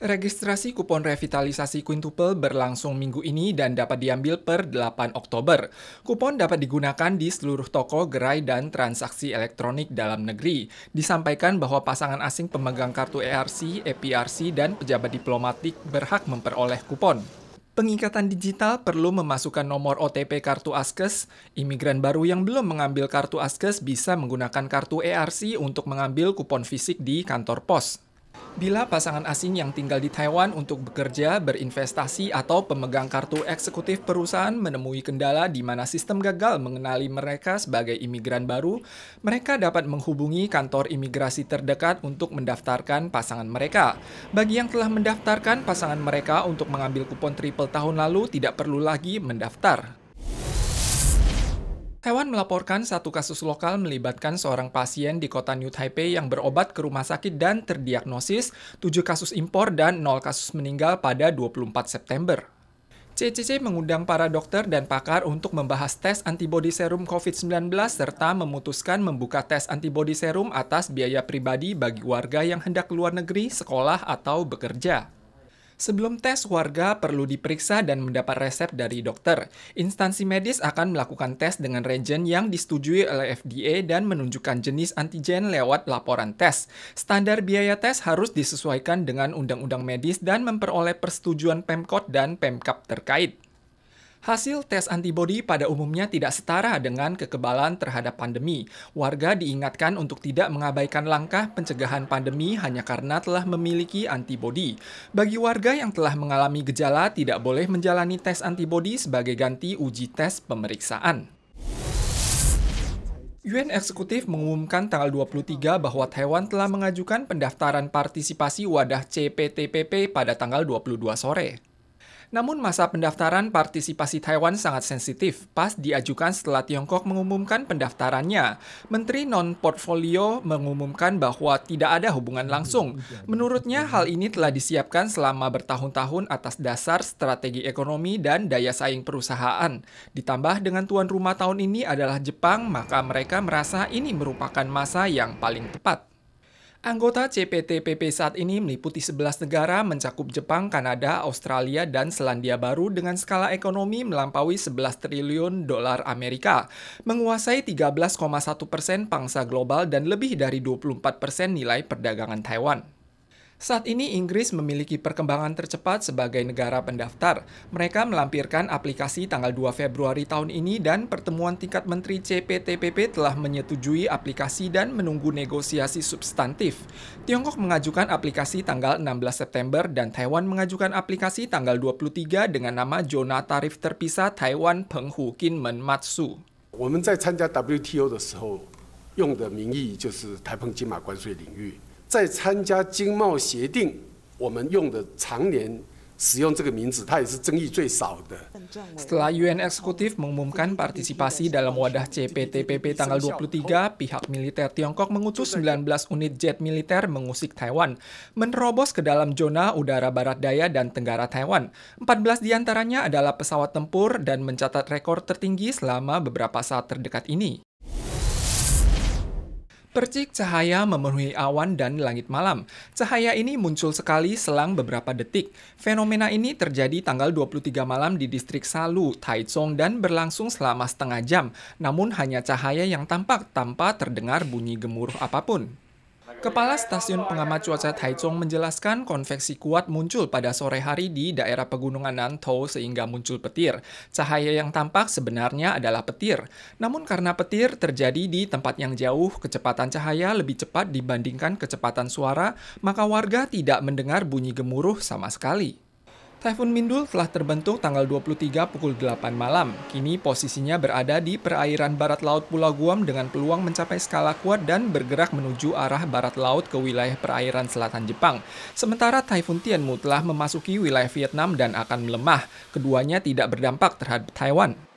Registrasi kupon revitalisasi quintuple berlangsung minggu ini dan dapat diambil per 8 Oktober. Kupon dapat digunakan di seluruh toko, gerai, dan transaksi elektronik dalam negeri. Disampaikan bahwa pasangan asing pemegang kartu ERC, EPRC, dan pejabat diplomatik berhak memperoleh kupon. Pengikatan digital perlu memasukkan nomor OTP kartu ASKES. Imigran baru yang belum mengambil kartu ASKES bisa menggunakan kartu ERC untuk mengambil kupon fisik di kantor pos. Bila pasangan asing yang tinggal di Taiwan untuk bekerja, berinvestasi, atau pemegang kartu eksekutif perusahaan menemui kendala di mana sistem gagal mengenali mereka sebagai imigran baru, mereka dapat menghubungi kantor imigrasi terdekat untuk mendaftarkan pasangan mereka. Bagi yang telah mendaftarkan pasangan mereka untuk mengambil kupon triple tahun lalu, tidak perlu lagi mendaftar. Taiwan melaporkan satu kasus lokal melibatkan seorang pasien di kota New Taipei yang berobat ke rumah sakit dan terdiagnosis 7 kasus impor dan 0 kasus meninggal pada 24 September. CCC mengundang para dokter dan pakar untuk membahas tes antibodi serum COVID-19 serta memutuskan membuka tes antibodi serum atas biaya pribadi bagi warga yang hendak keluar negeri, sekolah, atau bekerja. Sebelum tes, warga perlu diperiksa dan mendapat resep dari dokter. Instansi medis akan melakukan tes dengan regen yang disetujui oleh FDA dan menunjukkan jenis antigen lewat laporan tes. Standar biaya tes harus disesuaikan dengan undang-undang medis dan memperoleh persetujuan Pemkot dan Pemkap terkait. Hasil tes antibodi pada umumnya tidak setara dengan kekebalan terhadap pandemi. Warga diingatkan untuk tidak mengabaikan langkah pencegahan pandemi hanya karena telah memiliki antibodi. Bagi warga yang telah mengalami gejala tidak boleh menjalani tes antibodi sebagai ganti uji tes pemeriksaan. UN Eksekutif mengumumkan tanggal 23 bahwa Taiwan telah mengajukan pendaftaran partisipasi wadah CPTPP pada tanggal 22 sore. Namun masa pendaftaran partisipasi Taiwan sangat sensitif pas diajukan setelah Tiongkok mengumumkan pendaftarannya. Menteri Non-Portfolio mengumumkan bahwa tidak ada hubungan langsung. Menurutnya hal ini telah disiapkan selama bertahun-tahun atas dasar strategi ekonomi dan daya saing perusahaan. Ditambah dengan tuan rumah tahun ini adalah Jepang, maka mereka merasa ini merupakan masa yang paling tepat. Anggota CPTPP saat ini meliputi 11 negara mencakup Jepang, Kanada, Australia, dan Selandia Baru dengan skala ekonomi melampaui 11 triliun dolar Amerika, menguasai 13,1 persen pangsa global dan lebih dari 24 persen nilai perdagangan Taiwan. Saat ini Inggris memiliki perkembangan tercepat sebagai negara pendaftar. Mereka melampirkan aplikasi tanggal 2 Februari tahun ini dan pertemuan tingkat menteri CPTPP telah menyetujui aplikasi dan menunggu negosiasi substantif. Tiongkok mengajukan aplikasi tanggal 16 September dan Taiwan mengajukan aplikasi tanggal 23 dengan nama zona tarif terpisah Taiwan Kinmen Matsu. Kita WTO 在参加经贸协定，我们用的常年使用这个名字，它也是争议最少的。Setelah UN Eksekutif mengumumkan partisipasi dalam wadah CPTPP tanggal 23, pihak militer Tiongkok mengutus 19 unit jet militer mengusik Taiwan, menerobos ke dalam zona udara barat daya dan tenggara Taiwan. 14 diantaranya adalah pesawat tempur dan mencatat rekor tertinggi selama beberapa saat terdekat ini. Percik cahaya memenuhi awan dan langit malam. Cahaya ini muncul sekali selang beberapa detik. Fenomena ini terjadi tanggal 23 malam di distrik Salu, Taichung dan berlangsung selama setengah jam. Namun hanya cahaya yang tampak tanpa terdengar bunyi gemuruh apapun. Kepala Stasiun Pengamat Cuaca Taichung menjelaskan konveksi kuat muncul pada sore hari di daerah pegunungan Nantou sehingga muncul petir. Cahaya yang tampak sebenarnya adalah petir. Namun karena petir terjadi di tempat yang jauh, kecepatan cahaya lebih cepat dibandingkan kecepatan suara, maka warga tidak mendengar bunyi gemuruh sama sekali. Typhoon Mindul telah terbentuk tanggal 23 pukul 8 malam. Kini posisinya berada di perairan barat laut Pulau Guam dengan peluang mencapai skala kuat dan bergerak menuju arah barat laut ke wilayah perairan selatan Jepang. Sementara Typhoon Tianmu telah memasuki wilayah Vietnam dan akan melemah. Keduanya tidak berdampak terhadap Taiwan.